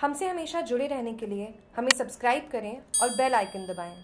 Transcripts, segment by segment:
हमसे हमेशा जुड़े रहने के लिए हमें सब्सक्राइब करें और बेल आइकन दबाएं।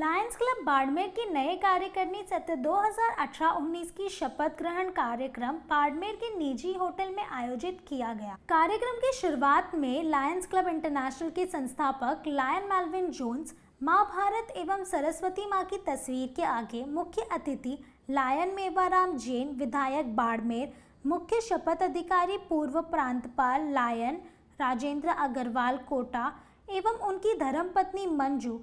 लायंस क्लब बाड़मेर की नए कार्यकारिणी सत्र 2018-19 की शपथ ग्रहण कार्यक्रम बाड़मेर के निजी होटल में आयोजित किया गया कार्यक्रम की शुरुआत में लायंस क्लब इंटरनेशनल के संस्थापक लायन मेलविन जोन्स माँ भारत एवं सरस्वती माँ की तस्वीर के आगे मुख्य अतिथि लायन मेवाराम जैन विधायक बाड़मेर मुख्य शपथ अधिकारी पूर्व प्रांतपाल लायन राजेंद्र अग्रवाल कोटा एवं उनकी धर्मपत्नी मंजू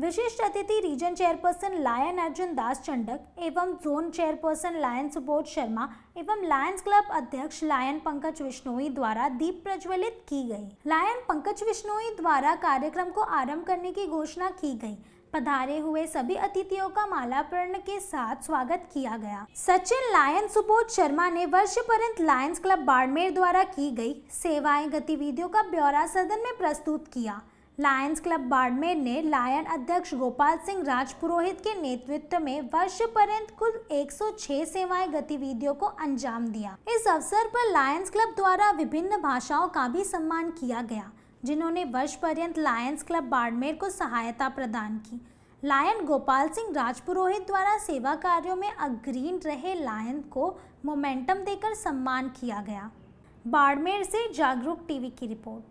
विशिष्ट अतिथि region chairperson lion Arjun Das Chandak एवं zone chairperson lion Subodh Sharma एवं लायंस क्लब अध्यक्ष लायन पंकज विश्नोई द्वारा दीप प्रज्वलित की गई लायन पंकज विश्नोई द्वारा कार्यक्रम को आरंभ करने की घोषणा की गई पधारे हुए सभी अतिथियों का मालापर्ण के साथ स्वागत किया गया सचिन लायन सुबोध शर्मा ने वर्ष पर्यत लायंस क्लब बाड़मेर द्वारा की गई सेवाएं गतिविधियों का ब्यौरा सदन में प्रस्तुत किया लायंस क्लब बाड़मेर ने लायन अध्यक्ष गोपाल सिंह राजपुरोहित के नेतृत्व में वर्ष पर्यंत कुल 106 सेवाएं गतिविधियों को अंजाम दिया इस अवसर पर लायंस क्लब द्वारा विभिन्न भाषाओं का भी सम्मान किया गया जिन्होंने वर्ष पर्यंत लायंस क्लब बाड़मेर को सहायता प्रदान की लायन गोपाल सिंह राजपुरोहित द्वारा सेवा कार्यों में अग्रीण रहे लायन को मोमेंटम देकर सम्मान किया गया बाड़मेर से जागरूक टीवी की रिपोर्ट